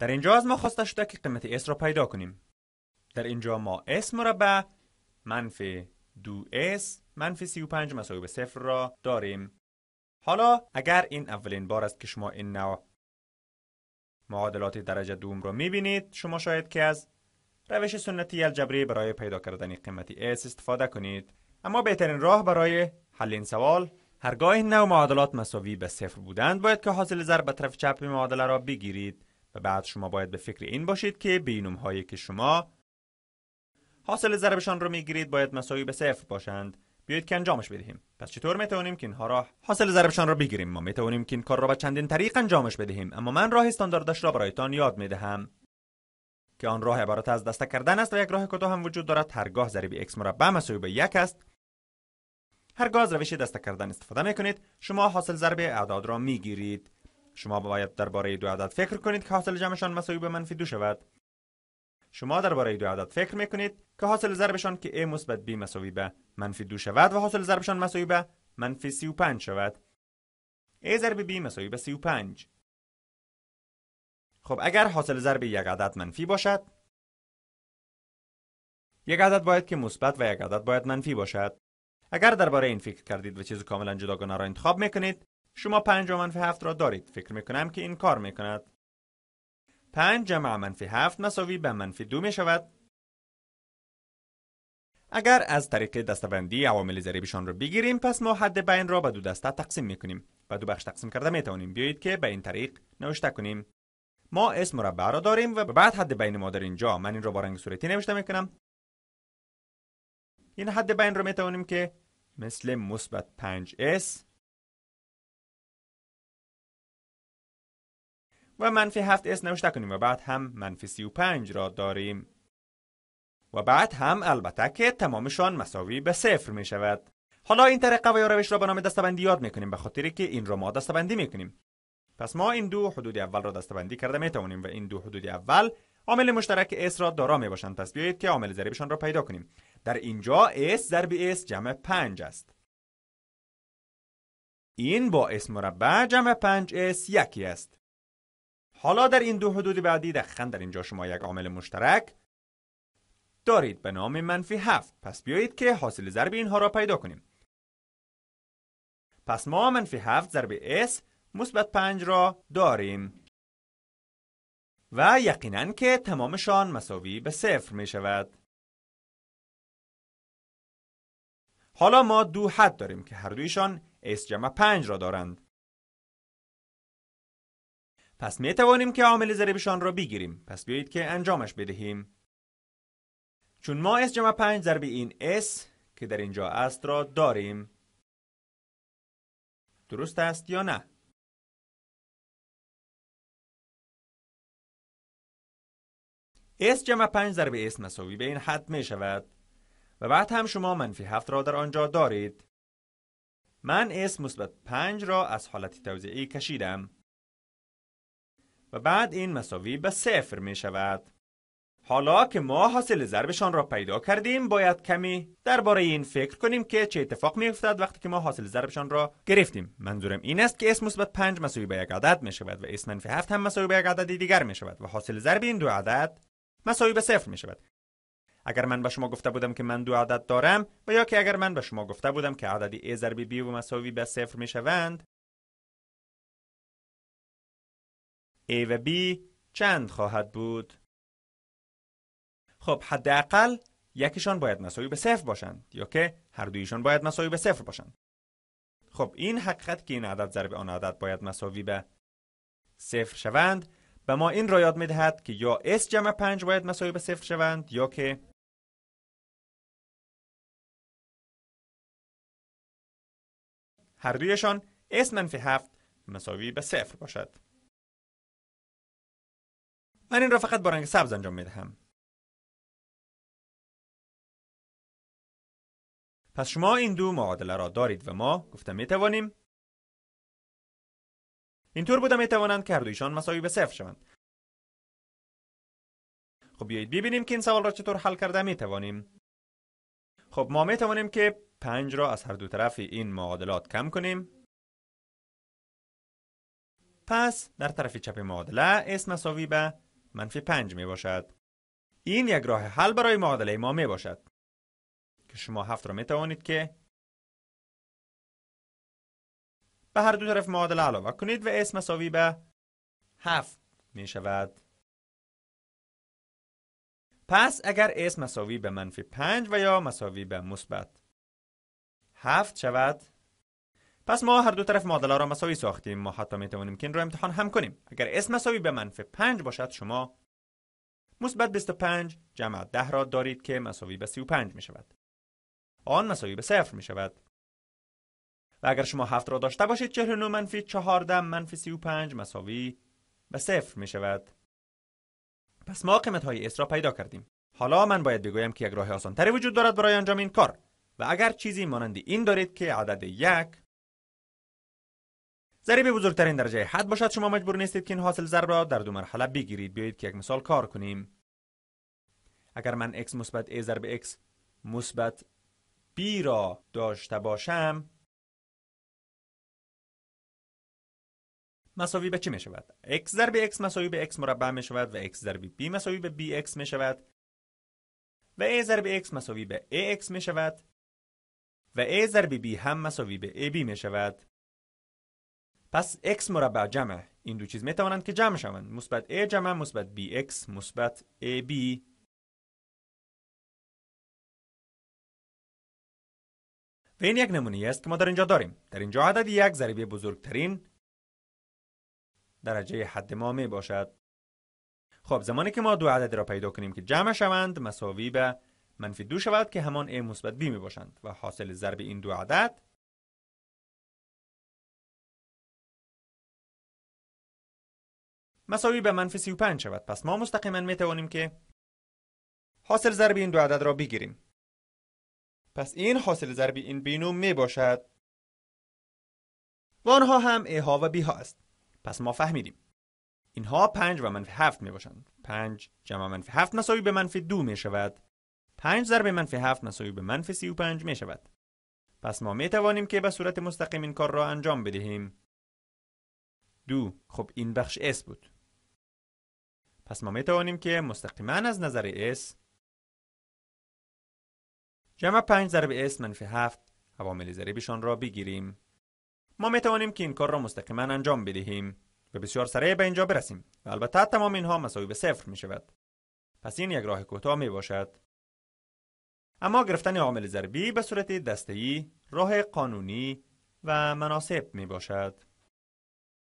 در اینجا از ما خواسته شده که قیمت اس را پیدا کنیم در اینجا ما اس مربع منفی دو S منفی 35 مساوی به صفر را داریم حالا اگر این اولین بار است که شما این نوع معادلات درجه دوم را میبینید شما شاید که از روش سنتی الجبری برای پیدا کردن قیمت S استفاده کنید اما بهترین راه برای حل این سوال هرگاه این نوع معادلات مساوی به صفر بودند باید که حاصل ضرب به طرف چپ معادله را بگیرید و بعد شما باید به فکر این باشید که بینوم هایی که شما حاصل ضربشان رو میگیرید باید مساوی به صفر باشند بیایید که انجامش بدهیم پس چطور میتوانیم که اینها را حاصل ضربشان را بگیریم ما میتوانیم که این کار را به چندین طریق انجامش بدهیم اما من راه استانداردش را برایتان یاد میدهم که آن راه عبارت از دسته کردن است و یک راه کوتاه هم وجود دارد هرگاه ضریب x مربع مساوی به یک است هرگاه از روش دسته کردن استفاده میکنید شما حاصل ضرب اعداد را میگیرید شما باید درباره دو عدد فکر کنید که حاصل جمعشان مساوی به منفی دو شود شما درباره دو عدد فکر کنید که حاصل ضربشان که a مثبت b مساوی به منفی دو شود و حاصل ضربشان مساوی به منفی 35 شود a ضرب b مساوی به 35 خب اگر حاصل ضرب یک عدد منفی باشد یک عدد باید که مثبت و یک عدد باید منفی باشد اگر درباره این فکر کردید و چیز کاملا جداگانه را انتخاب میکنید شما پنج جمع منفی هفت را دارید. فکر میکنم که این کار میکند. پنج جمع منفی هفت مساوی به منفی دو میشود. اگر از طریق دستبندی عوامل ضریبشان را بگیریم پس ما حد بین را به دو دسته تقسیم میکنیم و دو بخش تقسیم کرده میتوانیم بیایید که به این طریق نوشته کنیم ما اسم مربع را داریم و بعد حد بین ما در اینجا من این را با رنگ صورتی نوشته میکنم این حد بین را میتوانیم که مثل مثبت 5 s و منفی هفت اس نوشته کنیم و بعد هم منفی 35 را داریم و بعد هم البته که تمامشان مساوی به صفر می شود حالا این طریقه و یا روش را به نام دستبندی یاد میکنیم به خاطری که این را ما دستبندی میکنیم پس ما این دو حدود اول را دستبندی کرده می توانیم و این دو حدود اول عامل مشترک اس را دارا می باشند پس بیایید که عامل ضریبشان را پیدا کنیم در اینجا اس ضرب اس جمع 5 است این با اس مربع جمع 5 اس یکی است حالا در این دو حدود بعدی دقیقا در اینجا شما یک عامل مشترک دارید به نام منفی هفت پس بیایید که حاصل ضرب اینها را پیدا کنیم پس ما منفی هفت ضرب s مثبت 5 را داریم و یقینا که تمامشان مساوی به صفر می شود حالا ما دو حد داریم که هر دویشان s جمع پنج را دارند پس می توانیم که عامل ضربشان را بگیریم پس بیایید که انجامش بدهیم چون ما اس جمع پنج ضرب این اس که در اینجا است را داریم درست است یا نه اس جمع پنج ضرب اس مساوی به این حد می شود و بعد هم شما منفی هفت را در آنجا دارید من اس مثبت 5 را از حالت توزیعی کشیدم و بعد این مساوی به صفر می شود. حالا که ما حاصل ضربشان را پیدا کردیم باید کمی درباره این فکر کنیم که چه اتفاق می افتد وقتی که ما حاصل ضربشان را گرفتیم منظورم این است که اس مثبت 5 مساوی به یک عدد می شود و اس منفی 7 هم مساوی به یک عدد دیگر می شود و حاصل ضرب این دو عدد مساوی به صفر می شود اگر من به شما گفته بودم که من دو عدد دارم و یا که اگر من به شما گفته بودم که عددی a ضرب b و مساوی به صفر می شوند A و B چند خواهد بود؟ خب حداقل یکیشان باید مساوی به صفر باشند یا که هر دویشان باید مساوی به صفر باشند. خب این حقیقت که این عدد ضرب آن عدد باید مساوی به صفر شوند به ما این را یاد میدهد که یا S جمع 5 باید مساوی به صفر شوند یا که هر دویشان S منفی 7 مساوی به صفر باشد. من این را فقط با رنگ سبز انجام می دهم. پس شما این دو معادله را دارید و ما گفتم می توانیم اینطور بوده می توانند که هر دویشان مساوی به صفر شوند خب بیایید ببینیم که این سوال را چطور حل کرده می توانیم خب ما می توانیم که پنج را از هر دو طرف این معادلات کم کنیم پس در طرف چپ معادله اس مساوی به منفی پنج می باشد این یک راه حل برای معادله ما می باشد که شما هفت را می توانید که به هر دو طرف معادله علاوه کنید و اسم مساوی به هفت می شود پس اگر اسم مساوی به منفی پنج و یا مساوی به مثبت هفت شود پس ما هر دو طرف معادله را مساوی ساختیم ما حتی می توانیم که این را امتحان هم کنیم اگر اس مساوی به منفی 5 باشد شما مثبت 25 جمع 10 را دارید که مساوی به 35 می شود آن مساوی به صفر می شود و اگر شما 7 را داشته باشید 49 منفی 14 منفی 35 مساوی به صفر می شود پس ما قیمت های اس را پیدا کردیم حالا من باید بگویم که یک راه آسان تری وجود دارد برای انجام این کار و اگر چیزی مانند این دارید که عدد یک ضریب بزرگترین درجه حد باشد شما مجبور نیستید که این حاصل ضرب را در دو مرحله بگیرید بیایید که یک مثال کار کنیم اگر من x مثبت a ضرب x مثبت b را داشته باشم مساوی به چی می شود x ضرب x مساوی به x مربع می شود و x ضرب b مساوی به bx می شود و a ضرب x مساوی به ax می شود و a ضرب b هم مساوی به ab می شود پس x مربع جمع این دو چیز میتوانند که جمع شوند مثبت a جمع مثبت x، مثبت b. و این یک نمونه است که ما در اینجا داریم در اینجا عدد یک ضریب بزرگترین درجه حد ما می باشد خب زمانی که ما دو عدد را پیدا کنیم که جمع شوند مساوی به منفی دو شود که همان a مثبت b می باشند و حاصل ضرب این دو عدد مساوی به منفی 35 شود پس ما مستقیما می توانیم که حاصل ضرب این دو عدد را بگیریم پس این حاصل ضرب این بینوم می باشد و آنها هم ای ها و بی ها است پس ما فهمیدیم اینها 5 و منفی 7 می باشند 5 جمع منفی 7 مساوی به منفی 2 می شود 5 ضرب منفی 7 مساوی به منفی 35 می شود پس ما می توانیم که به صورت مستقیم این کار را انجام بدهیم دو خب این بخش اس بود پس ما می توانیم که مستقیما از نظر اس جمع 5 ضرب اس منفی 7 عوامل ضریبشان را بگیریم ما می توانیم که این کار را مستقیما انجام بدهیم و بسیار سریع به اینجا برسیم و البته تمام اینها مساوی به صفر می شود پس این یک راه کوتاه می باشد اما گرفتن عامل ضربی به صورت دسته‌ای راه قانونی و مناسب می باشد